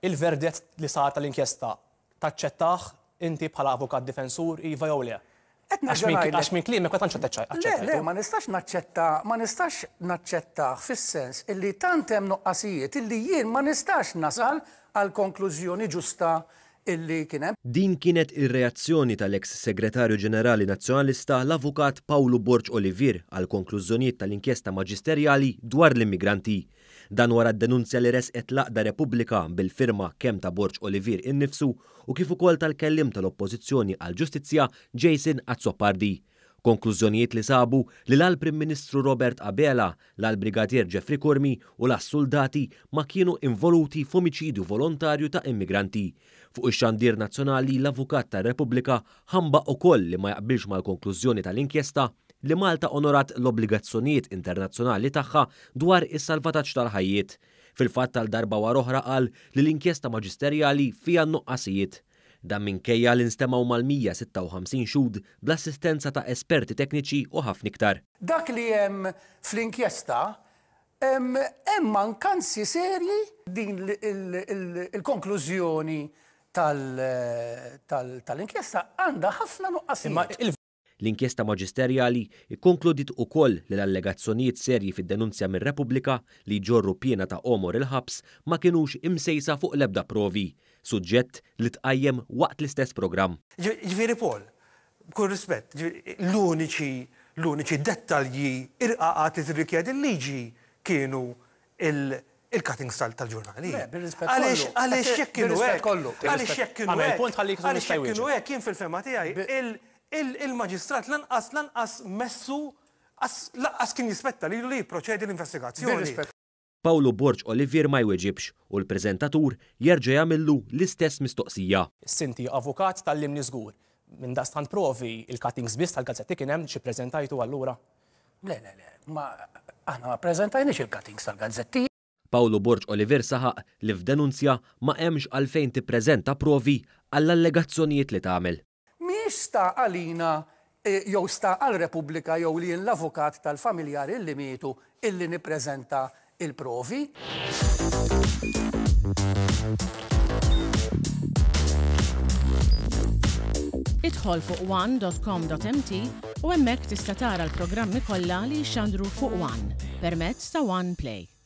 il-verdet li sar tal-inkjesta taċċettaħ inti bħala avukat difensur iva jew le. Għax minn klim, ekwa tanċa Le, le, ma nistax naċċetta, ma nistax naċċetta fis-sens illi tantem nuqqasijiet illi jien ma nistax nasal għal konklużjoni ġusta illi kienem. Din kienet ir-reazzjoni tal-eks segretarju ġenerali nazzjonalista l-avukat Paolo Borġ Olivier għal konklużjonijiet tal-inkjesta maġisterjali dwar l-immigranti. Dan wara d-denunzja li resqet laqda Repubblika bil-firma kemm ta' Borġ Olivier innifsu u kif ukoll tal-kellim tal-Oppożizzjoni għal-Ġustizzja Jason Azzopardi. Konklużjonijiet li sabu li l-Prim Ministru Robert Abela, l-Brigadier Jeffrey Kormi u l-Soldati ma kienu involuti f'omicidju volontarju ta' immigranti. Fuq ix-xandir nazzjonali l-Avukat tar-Repubblika ħamba ukoll li ma jaqbilx mal-konklużjoni tal-inkjesta li Malta onorat l-obbligazzjonijiet internazzjonali tagħha dwar is-salvataġġ tal-ħajjiet. Fil-fatt tal-darba wara oħra qal li l-inkjesta maġisterjali fija nuqqasijiet. Dan minkejja l-instemaw mal-156 xud bl-assistenza ta' esperti tekniċi u ħafna iktar. Dak li hemm fl-inkjesta hemm mankanzi serji din il-konklużjoni tal-inkjesta għandha ħafna nuqqasijiet. L-inkjesta maġisterjali ikkonkludit ukoll li l-allegazzjonijiet serji fid-denunzja mir repubblika li ġorru piena ta' omor il-ħabs ma kinux imsejsa fuq l-ebda provi, suġġett li tqajjem waqt l-istess programm. Ġifieri Pol, kull rispett, l-uniċi l-uniċi dettalji irqaqat li tirrikjed il-liġi kienu il- il-cutting style tal-ġurnali. Għalix, għalix, jekk kienu għek. Għalix, jekk kienu għek. Għalix, jekk kienu għek, kien fil-fema tijaj, il-maġistrat lanqas lanqas messu lanqas kien jispetta li li proċedi l-investigazzjoni. Paolo Borġ Olivier ma jweġibx u l-prezentatur jerġa' jagħmillu l-istess mistoqsija. Sinti avukat tal-limni żgur. Minn stand provi il-cuttings biss tal-gazzetti kien hemm prezentajtu għallura? allura. Le, le, le, ma aħna ma preżentajniex il-cuttings tal-gazzetti. Paolo Borġ Oliver saħaq li f'denunzja ma hemmx għalfejn tippreżenta provi għall-allegazzjonijiet li tagħmel jista għalina e, jew sta għal-Repubblika jew li l-avukat tal-familjari li mietu illi niprezenta il-provi. Idħol fuq one.com.mt u hemmhekk tista' tara l-programmi kollha li xandru fuq One permezz ta' One Play.